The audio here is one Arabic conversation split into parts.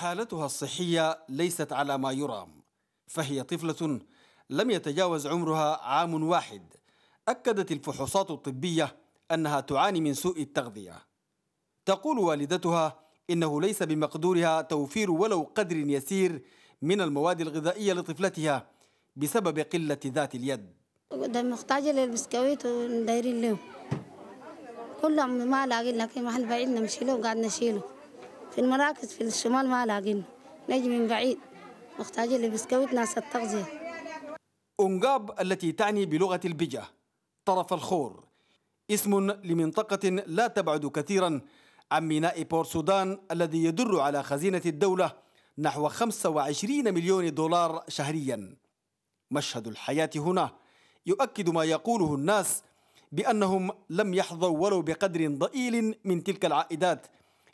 حالتها الصحية ليست على ما يرام فهي طفلة لم يتجاوز عمرها عام واحد أكدت الفحوصات الطبية أنها تعاني من سوء التغذية تقول والدتها إنه ليس بمقدورها توفير ولو قدر يسير من المواد الغذائية لطفلتها بسبب قلة ذات اليد ده محتاجة للبسكويت ودايرين له كلهم ما لاقين لكن محل بعيد نمشي له وقاعد نشيله في المراكز في الشمال ما لاقين نجي من بعيد محتاجين لبسكويت ناس التغذية أنجاب التي تعني بلغة البجة طرف الخور اسم لمنطقة لا تبعد كثيرا عن ميناء بور سودان الذي يدر على خزينة الدولة نحو 25 مليون دولار شهريا مشهد الحياة هنا يؤكد ما يقوله الناس بأنهم لم يحظوا ولو بقدر ضئيل من تلك العائدات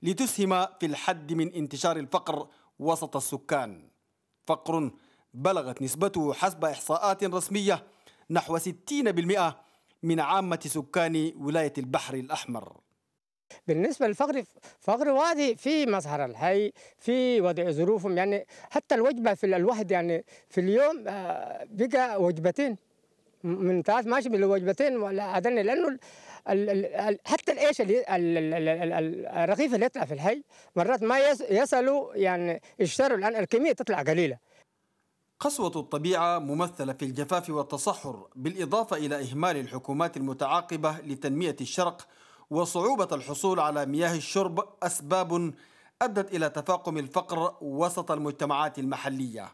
لتسهم في الحد من انتشار الفقر وسط السكان فقر بلغت نسبته حسب إحصاءات رسمية نحو 60% من عامة سكان ولاية البحر الأحمر بالنسبة للفقر فقر وادي في مظهر الحي في وضع ظروفهم يعني حتى الوجبة في الواحد يعني في اليوم آه، بقى وجبتين من ثلاث ماشي بالوجبتين ولا لأنه حتى الايش الرغيف اللي يطلع في الحي مرات ما يصلوا يعني يشتروا الان الكميه تطلع قليله قسوة الطبيعة ممثلة في الجفاف والتصحر بالإضافة إلى إهمال الحكومات المتعاقبة لتنمية الشرق وصعوبة الحصول على مياه الشرب أسباب أدت إلى تفاقم الفقر وسط المجتمعات المحلية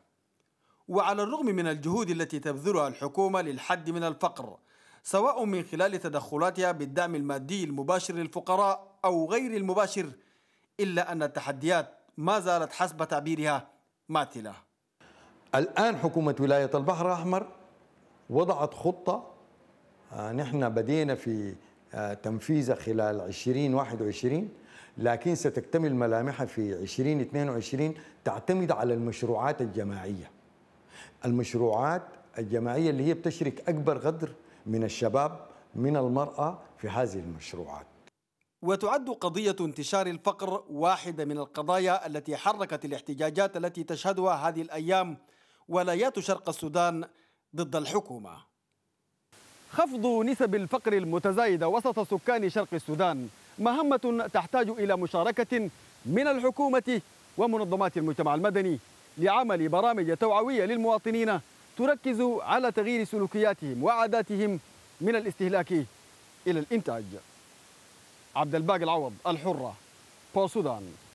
وعلى الرغم من الجهود التي تبذلها الحكومة للحد من الفقر سواء من خلال تدخلاتها بالدعم المادي المباشر للفقراء أو غير المباشر إلا أن التحديات ما زالت حسب تعبيرها ماثلة الآن حكومة ولاية البحر الأحمر وضعت خطة آه، نحن بدينا في آه، تنفيذها خلال 2021 لكن ستكتمل ملامحها في 2022 تعتمد على المشروعات الجماعية المشروعات الجماعية اللي هي بتشرك أكبر قدر من الشباب من المرأة في هذه المشروعات وتعد قضية انتشار الفقر واحدة من القضايا التي حركت الاحتجاجات التي تشهدها هذه الأيام ولايات شرق السودان ضد الحكومة خفض نسب الفقر المتزايدة وسط سكان شرق السودان مهمة تحتاج إلى مشاركة من الحكومة ومنظمات المجتمع المدني لعمل برامج توعوية للمواطنين تركز على تغيير سلوكياتهم وعاداتهم من الاستهلاك إلى الإنتاج عبد الباقي العوض الحرة بو سودان